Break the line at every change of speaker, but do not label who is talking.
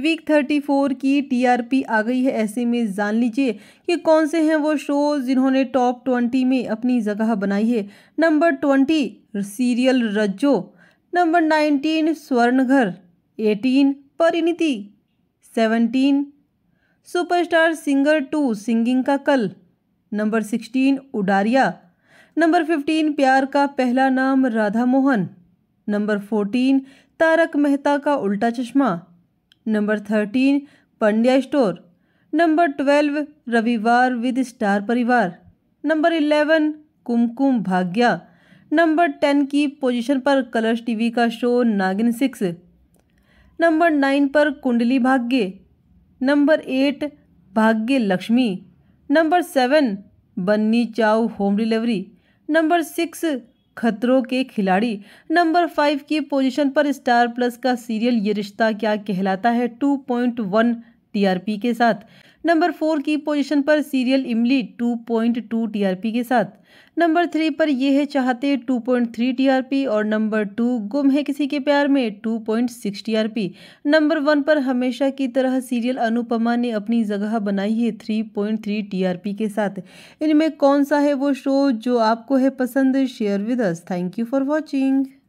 week thirty four की TRP आ गई है ऐसे में जान लीजिए कि कौन से हैं वो शो जिन्होंने टॉप ट्वेंटी में अपनी जगह बनाई है number twenty serial Rajjo number nineteen Swarnghar eighteen Parineeti seventeen superstar singer two singing का कल number sixteen Udaariyaan number fifteen प्यार का पहला नाम राधा मोहन नंबर फोर्टीन तारक मेहता का उल्टा चश्मा number thirteen Pandya store number twelve रविवार विद स्टार परिवार number eleven Kumkum Bhagya number ten की पोजीशन पर कलर्स टीवी का show Naagin six number nine पर कुंडली भाग्य नंबर एट भाग्य लक्ष्मी नंबर सेवन बन्नी चाऊ होम डिलीवरी नंबर सिक्स खतरों के खिलाड़ी नंबर फाइव की पोजीशन पर स्टार प्लस का सीरियल ये रिश्ता क्या कहलाता है टू पॉइंट वन टीआरपी के साथ नंबर फोर की पोजीशन पर सीरियल इमली 2.2 टीआरपी के साथ नंबर थ्री पर यह है चाहते 2.3 टीआरपी और नंबर टू गुम है किसी के प्यार में 2.6 टीआरपी नंबर वन पर हमेशा की तरह सीरियल अनुपमा ने अपनी जगह बनाई है 3.3 टीआरपी के साथ इनमें कौन सा है वो शो जो आपको है पसंद share with us thank you for watching